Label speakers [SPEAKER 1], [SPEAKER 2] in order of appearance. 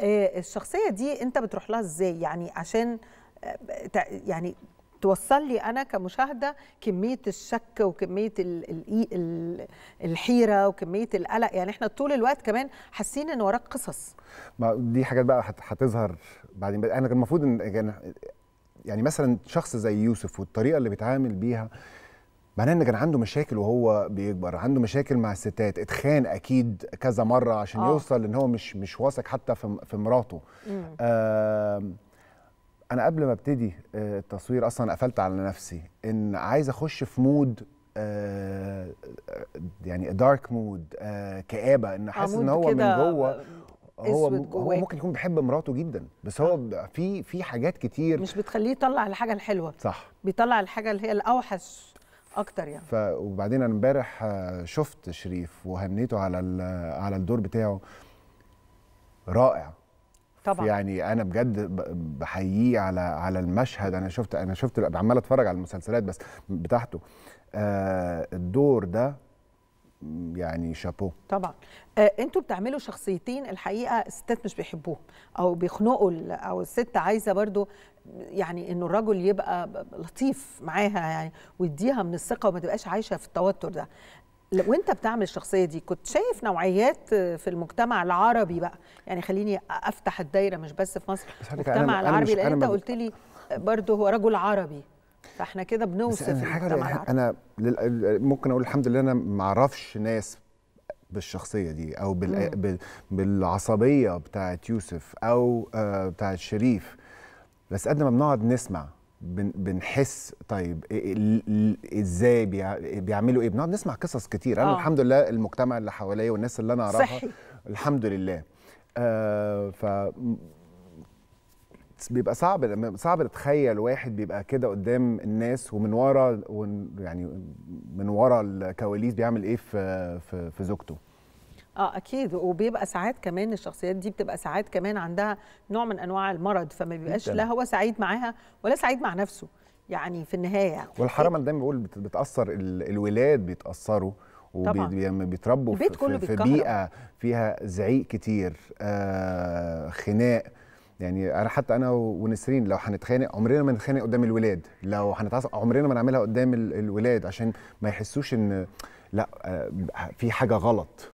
[SPEAKER 1] آه، الشخصيه دي انت بتروح لها ازاي يعني عشان آه، يعني توصل لي انا كمشاهده كميه الشك وكميه الـ الـ الحيره وكميه القلق يعني احنا طول الوقت كمان حاسين ان وراك قصص
[SPEAKER 2] ما دي حاجات بقى هتظهر بعدين انا كان المفروض ان يعني مثلا شخص زي يوسف والطريقه اللي بيتعامل بيها معناه ان كان عنده مشاكل وهو بيكبر عنده مشاكل مع الستات اتخان اكيد كذا مره عشان آه. يوصل ان هو مش مش واثق حتى في في مراته آه انا قبل ما ابتدي آه، التصوير اصلا قفلت على نفسي ان عايز اخش في مود آه, آه، يعني دارك مود آه كآبة ان آه، حاسس ان هو من جوه هو هو ممكن يكون بيحب مراته جدا بس هو في في حاجات كتير مش
[SPEAKER 1] بتخليه يطلع الحاجه
[SPEAKER 2] الحلوه صح
[SPEAKER 1] بيطلع الحاجه اللي هي الاوحش اكتر يعني
[SPEAKER 2] ف وبعدين انا امبارح آه، شفت شريف وهنيته على على الدور بتاعه رائع طبعا يعني انا بجد بحييه على على المشهد انا شفت انا شفت عمال اتفرج على المسلسلات بس بتاعته آه الدور ده
[SPEAKER 1] يعني شابو طبعا آه انتوا بتعملوا شخصيتين الحقيقه الستات مش بيحبوهم او بيخنقوا او الست عايزه برضو يعني انه الرجل يبقى لطيف معاها يعني ويديها من الثقه وما تبقاش عايشه في التوتر ده وانت بتعمل الشخصيه دي كنت شايف نوعيات في المجتمع العربي بقى يعني خليني افتح الدايره مش بس في مصر المجتمع العربي لان انت قلت لي برضه هو رجل عربي فاحنا كده بنوصف أنا حاجة يعني
[SPEAKER 2] انا ممكن اقول الحمد لله انا ما اعرفش ناس بالشخصيه دي او بال... بالعصبيه بتاعت يوسف او آه، بتاعت شريف بس قد ما بنقعد نسمع بن... بنحس طيب إيه، إيه، ازاي بيع... بيعملوا ايه بنقعد نسمع قصص كتير انا أوه. الحمد لله المجتمع اللي حواليا والناس اللي انا اعرفها الحمد لله آه ف بيبقى صعب صعب تتخيل واحد بيبقى كده قدام الناس ومن ورا يعني من ورا الكواليس بيعمل ايه في في, في زوجته
[SPEAKER 1] اه اكيد وبيبقى ساعات كمان الشخصيات دي بتبقى ساعات كمان عندها نوع من انواع المرض فما بيبقاش لا هو سعيد معاها ولا سعيد مع نفسه يعني في النهايه والحرام
[SPEAKER 2] دايما بقول بتاثر الولاد بيتاثروا وبيتربوا يعني في, في بيئه فيها زعيق كتير آه خناق يعني انا حتى انا ونسرين لو هنتخانق عمرنا ما نتخانق قدام الولاد لو هنتعصب عمرنا ما نعملها قدام الولاد عشان ما يحسوش ان لا آه، في حاجه غلط